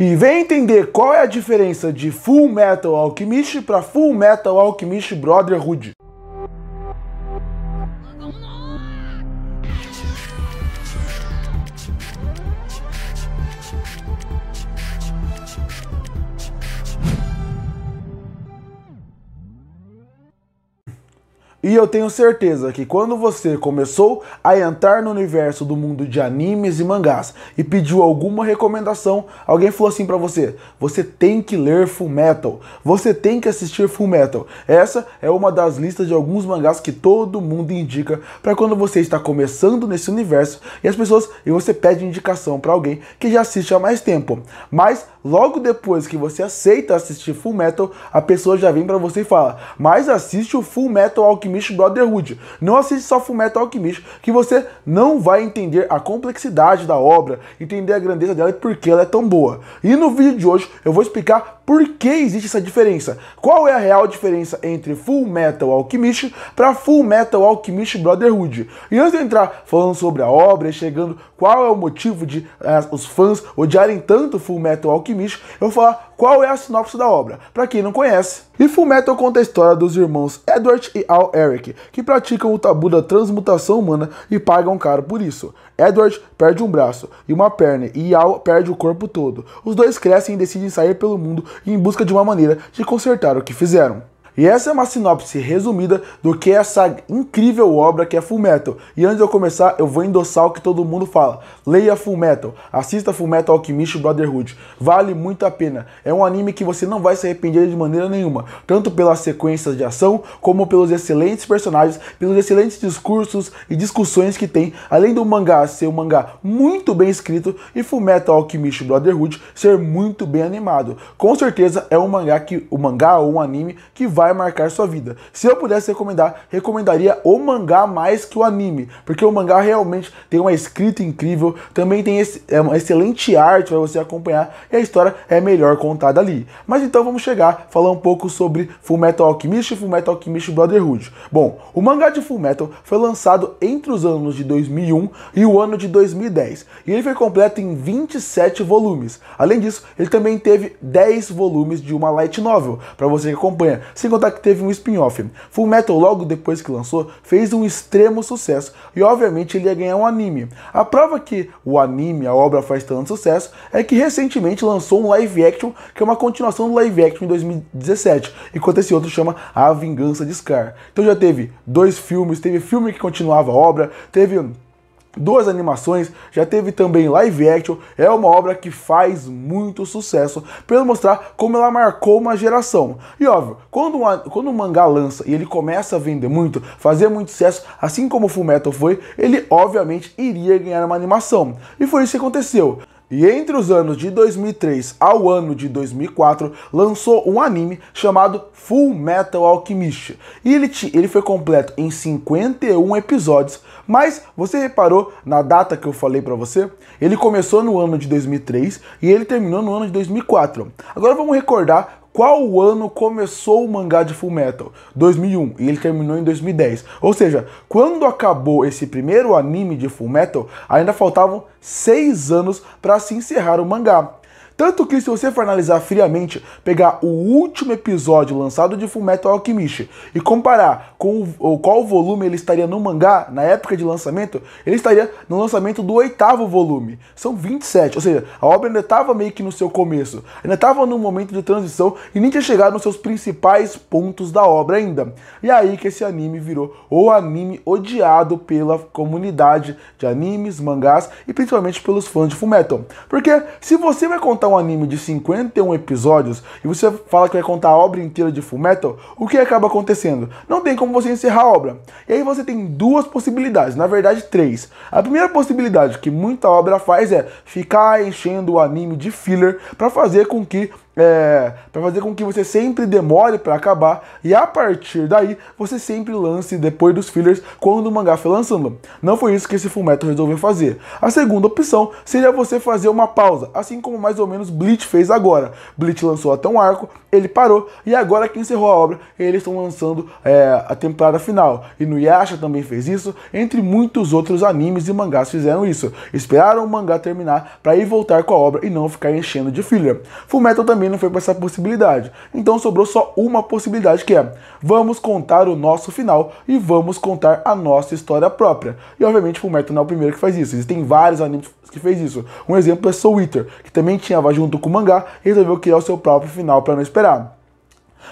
E vem entender qual é a diferença de Full Metal Alchemist para Full Metal Alchemist Brotherhood. E eu tenho certeza que quando você começou a entrar no universo do mundo de animes e mangás e pediu alguma recomendação, alguém falou assim para você: você tem que ler Full Metal, você tem que assistir Full Metal. Essa é uma das listas de alguns mangás que todo mundo indica para quando você está começando nesse universo e as pessoas e você pede indicação para alguém que já assiste há mais tempo. Mas logo depois que você aceita assistir Full Metal, a pessoa já vem para você e fala: mas assiste o Full Metal Alchemist Alchemist Brotherhood. Não assiste só Fullmetal Alchemist, que você não vai entender a complexidade da obra, entender a grandeza dela e por que ela é tão boa. E no vídeo de hoje eu vou explicar por que existe essa diferença? Qual é a real diferença entre Full Metal Alchemist para Full Metal Alchemist Brotherhood? E antes de entrar falando sobre a obra, chegando qual é o motivo de uh, os fãs odiarem tanto Full Metal Alchemist, eu vou falar qual é a sinopse da obra, para quem não conhece. E Fullmetal conta a história dos irmãos Edward e Al Eric, que praticam o tabu da transmutação humana e pagam caro por isso. Edward perde um braço e uma perna e Al perde o corpo todo. Os dois crescem e decidem sair pelo mundo em busca de uma maneira de consertar o que fizeram. E essa é uma sinopse resumida do que é essa incrível obra que é Full Metal. E antes de eu começar, eu vou endossar o que todo mundo fala. Leia Full Metal, assista Full Metal Alchemist Brotherhood. Vale muito a pena. É um anime que você não vai se arrepender de maneira nenhuma, tanto pelas sequências de ação, como pelos excelentes personagens, pelos excelentes discursos e discussões que tem, além do mangá ser um mangá muito bem escrito e Full Metal Alchemist Brotherhood ser muito bem animado. Com certeza é um mangá que o mangá ou um anime que vai vai marcar sua vida. Se eu pudesse recomendar, recomendaria o mangá mais que o anime, porque o mangá realmente tem uma escrita incrível, também tem esse, é uma excelente arte para você acompanhar e a história é melhor contada ali. Mas então vamos chegar falar um pouco sobre Fullmetal Alchemist e Fullmetal Alchemist Brotherhood. Bom, o mangá de Fullmetal foi lançado entre os anos de 2001 e o ano de 2010, e ele foi completo em 27 volumes. Além disso, ele também teve 10 volumes de uma light novel para você que acompanha. Se assim contar que teve um spin-off. Full Metal, logo depois que lançou, fez um extremo sucesso e, obviamente, ele ia ganhar um anime. A prova que o anime, a obra, faz tanto sucesso é que recentemente lançou um live action que é uma continuação do live action em 2017, enquanto esse outro chama A Vingança de Scar. Então já teve dois filmes, teve filme que continuava a obra, teve duas animações, já teve também live action, é uma obra que faz muito sucesso, pelo mostrar como ela marcou uma geração. E óbvio, quando, uma, quando um mangá lança e ele começa a vender muito, fazer muito sucesso, assim como o Fullmetal foi, ele obviamente iria ganhar uma animação. E foi isso que aconteceu. E entre os anos de 2003 ao ano de 2004, lançou um anime chamado Full Metal Alchemist. E ele, te, ele foi completo em 51 episódios, mas você reparou na data que eu falei para você? Ele começou no ano de 2003 e ele terminou no ano de 2004. Agora vamos recordar qual ano começou o mangá de Full Metal? 2001 e ele terminou em 2010. Ou seja, quando acabou esse primeiro anime de Full Metal, ainda faltavam seis anos para se encerrar o mangá. Tanto que se você for analisar friamente, pegar o último episódio lançado de Fullmetal Alchemist e comparar com o, qual volume ele estaria no mangá na época de lançamento, ele estaria no lançamento do oitavo volume. São 27, ou seja, a obra ainda estava meio que no seu começo, ainda estava num momento de transição e nem tinha chegado nos seus principais pontos da obra ainda. E é aí que esse anime virou o anime odiado pela comunidade de animes, mangás e principalmente pelos fãs de Fullmetal. Porque se você vai contar um anime de 51 episódios e você fala que vai contar a obra inteira de Fullmetal, o que acaba acontecendo? Não tem como você encerrar a obra. E aí você tem duas possibilidades, na verdade três. A primeira possibilidade que muita obra faz é ficar enchendo o anime de filler para fazer com que é, para fazer com que você sempre demore para acabar e a partir daí você sempre lance depois dos fillers quando o mangá foi lançando. Não foi isso que esse Fullmetal resolveu fazer. A segunda opção seria você fazer uma pausa, assim como mais ou menos Bleach fez agora. Bleach lançou até um arco, ele parou e agora que encerrou a obra eles estão lançando é, a temporada final. E no Yasha também fez isso, entre muitos outros animes e mangás fizeram isso. Esperaram o mangá terminar para ir voltar com a obra e não ficar enchendo de filler. Fullmetal também também não foi para essa possibilidade. Então sobrou só uma possibilidade que é: vamos contar o nosso final e vamos contar a nossa história própria. E obviamente Fullmetal não é o primeiro que faz isso. Existem vários animes que fez isso. Um exemplo é Soul Eater, que também tinha junto com o mangá e resolveu criar o seu próprio final para não esperar.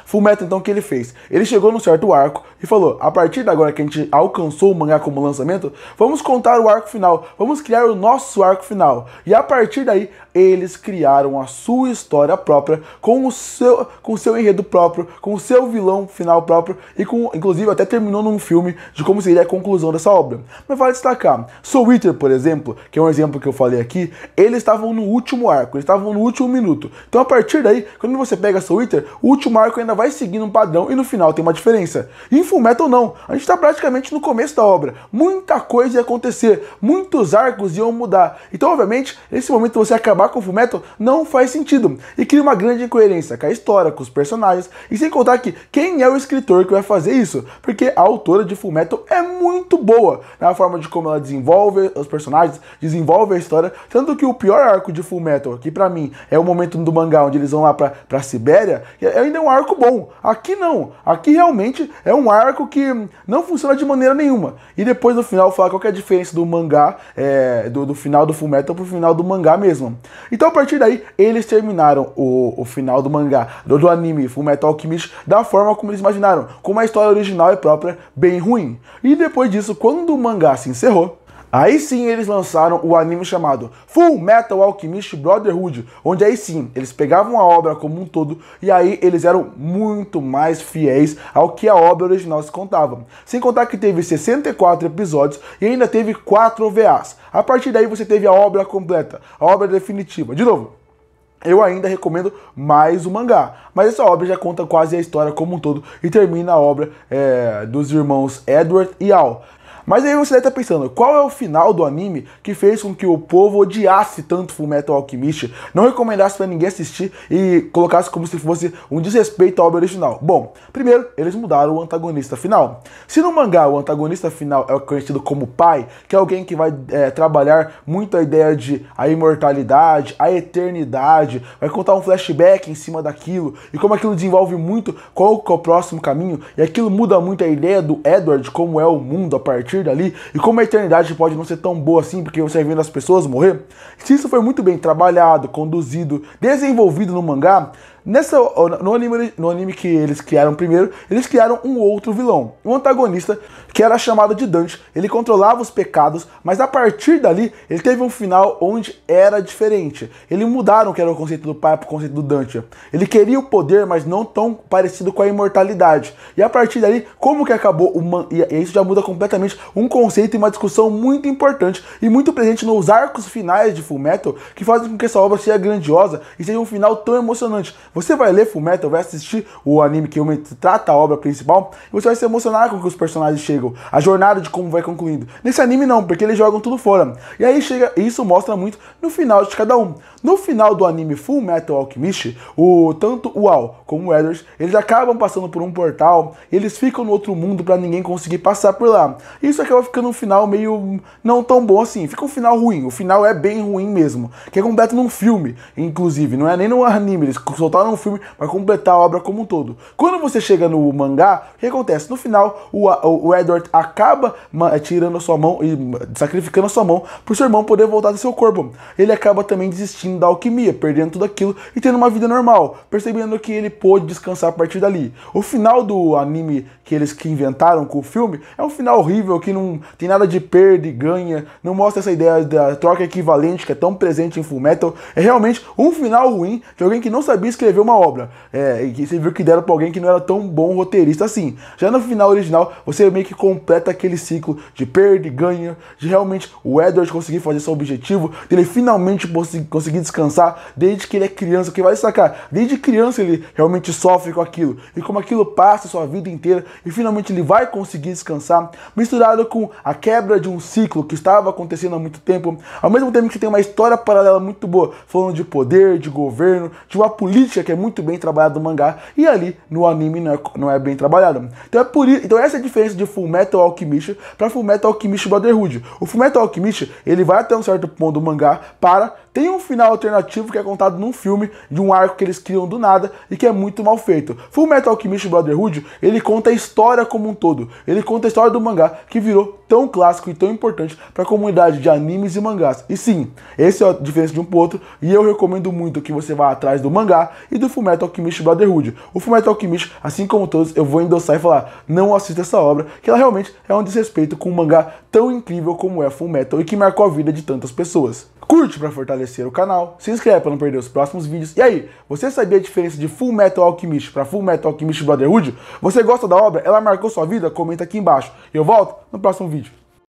Fullmetal, então, o que ele fez? Ele chegou num certo arco e falou: a partir de agora que a gente alcançou o mangá como lançamento, vamos contar o arco final, vamos criar o nosso arco final. E a partir daí, eles criaram a sua história própria, com o seu, com o seu enredo próprio, com o seu vilão final próprio, e com, inclusive, até terminou num filme de como seria a conclusão dessa obra. Mas vale destacar: Soul Eater, por exemplo, que é um exemplo que eu falei aqui, eles estavam no último arco, eles estavam no último minuto. Então, a partir daí, quando você pega Soul Eater, o último arco Marco ainda vai seguindo um padrão e no final tem uma diferença. em Fullmetal não, a gente está praticamente no começo da obra. Muita coisa ia acontecer, muitos arcos iam mudar. Então, obviamente, nesse momento você acabar com o Fullmetal não faz sentido e cria uma grande incoerência com a história, com os personagens e sem contar que quem é o escritor que vai fazer isso? Porque a autora de Fullmetal é muito boa na forma de como ela desenvolve os personagens, desenvolve a história, tanto que o pior arco de Fullmetal, que para mim é o momento do mangá onde eles vão lá para para Sibéria, é ainda é um arco arco bom. Aqui não. Aqui realmente é um arco que não funciona de maneira nenhuma. E depois no final falar qual é a diferença do mangá, é, do, do, final do Fullmetal pro final do mangá mesmo. Então a partir daí, eles terminaram o, o final do mangá, do, do anime Fullmetal Alchemist, da forma como eles imaginaram, com uma história original e própria bem ruim. E depois disso, quando o mangá se encerrou, Aí sim eles lançaram o anime chamado Full Metal Alchemist Brotherhood, onde aí sim eles pegavam a obra como um todo e aí eles eram muito mais fiéis ao que a obra original se contava. Sem contar que teve 64 episódios e ainda teve 4 OVAs. A partir daí você teve a obra completa, a obra definitiva. De novo, eu ainda recomendo mais o mangá, mas essa obra já conta quase a história como um todo e termina a obra é, dos irmãos Edward e Al. Mas aí você deve estar pensando, qual é o final do anime que fez com que o povo odiasse tanto Fullmetal Alchemist, não recomendasse para ninguém assistir e colocasse como se fosse um desrespeito à obra original? Bom, primeiro, eles mudaram o antagonista final. Se no mangá o antagonista final é conhecido como pai, que é alguém que vai é, trabalhar muito a ideia de a imortalidade, a eternidade, vai contar um flashback em cima daquilo e como aquilo desenvolve muito qual é o próximo caminho e aquilo muda muito a ideia do Edward como é o mundo a partir partir dali e como a eternidade pode não ser tão boa assim porque você vendo as pessoas morrer. Se isso foi muito bem trabalhado, conduzido, desenvolvido no mangá, Nessa, no, anime, no anime que eles criaram primeiro, eles criaram um outro vilão, um antagonista que era chamado de Dante. Ele controlava os pecados, mas a partir dali ele teve um final onde era diferente. Eles mudaram o que era o conceito do pai para o conceito do Dante. Ele queria o poder, mas não tão parecido com a imortalidade. E a partir dali, como que acabou man... e isso já muda completamente um conceito e uma discussão muito importante e muito presente nos arcos finais de Fullmetal que fazem com que essa obra seja grandiosa e seja um final tão emocionante você vai ler Fullmetal, vai assistir o anime que trata a obra principal, e você vai se emocionar com que os personagens chegam, a jornada de como vai concluindo. Nesse anime não, porque eles jogam tudo fora. E aí chega, e isso mostra muito no final de cada um. No final do anime Fullmetal Alchemist, o tanto o Al como o Edwards, eles acabam passando por um portal, eles ficam no outro mundo para ninguém conseguir passar por lá. E isso acaba ficando um final meio não tão bom assim, fica um final ruim. O final é bem ruim mesmo, que é completo num filme, inclusive, não é nem no anime, eles soltaram um filme, mas completar a obra como um todo. Quando você chega no mangá, o que acontece? No final, o, o Edward acaba eh, tirando a sua mão e sacrificando a sua mão para o seu irmão poder voltar do seu corpo. Ele acaba também desistindo da alquimia, perdendo tudo aquilo e tendo uma vida normal, percebendo que ele pôde descansar a partir dali. O final do anime que eles que inventaram com o filme é um final horrível que não tem nada de perda e ganha, não mostra essa ideia da troca equivalente que é tão presente em Full Metal É realmente um final ruim de alguém que não sabia escrever escrever uma obra. É, e você viu que deram para alguém que não era tão bom roteirista assim. Já no final original, você meio que completa aquele ciclo de perda e ganha, de realmente o Edward conseguir fazer seu objetivo, dele finalmente conseguir descansar desde que ele é criança, que vai sacar, desde criança ele realmente sofre com aquilo. E como aquilo passa sua vida inteira e finalmente ele vai conseguir descansar, misturado com a quebra de um ciclo que estava acontecendo há muito tempo, ao mesmo tempo que tem uma história paralela muito boa, falando de poder, de governo, de uma política que é muito bem trabalhada no mangá e ali no anime não é, não é bem trabalhada. Então é por isso, então essa é a diferença de Fullmetal Alchemist para Fullmetal Alchemist Brotherhood. O Fullmetal Alchemist, ele vai até um certo ponto do mangá para tem um final alternativo que é contado num filme de um arco que eles criam do nada e que é muito mal feito. Full Metal Alchemist Brotherhood, ele conta a história como um todo. Ele conta a história do mangá que virou tão clássico e tão importante para a comunidade de animes e mangás. E sim, esse é a diferença de um pro outro e eu recomendo muito que você vá atrás do mangá e do Fullmetal Alchemist Brotherhood. O Fullmetal Alchemist, assim como todos, eu vou endossar e falar, não assista essa obra, que ela realmente é um desrespeito com um mangá tão incrível como é Fullmetal e que marcou a vida de tantas pessoas. Curte para fortalecer o canal, se inscreve para não perder os próximos vídeos. E aí, você sabia a diferença de Full Metal Alchemist para Full Metal Alchemist Brotherhood? Você gosta da obra? Ela marcou sua vida? Comenta aqui embaixo. Eu volto no próximo vídeo.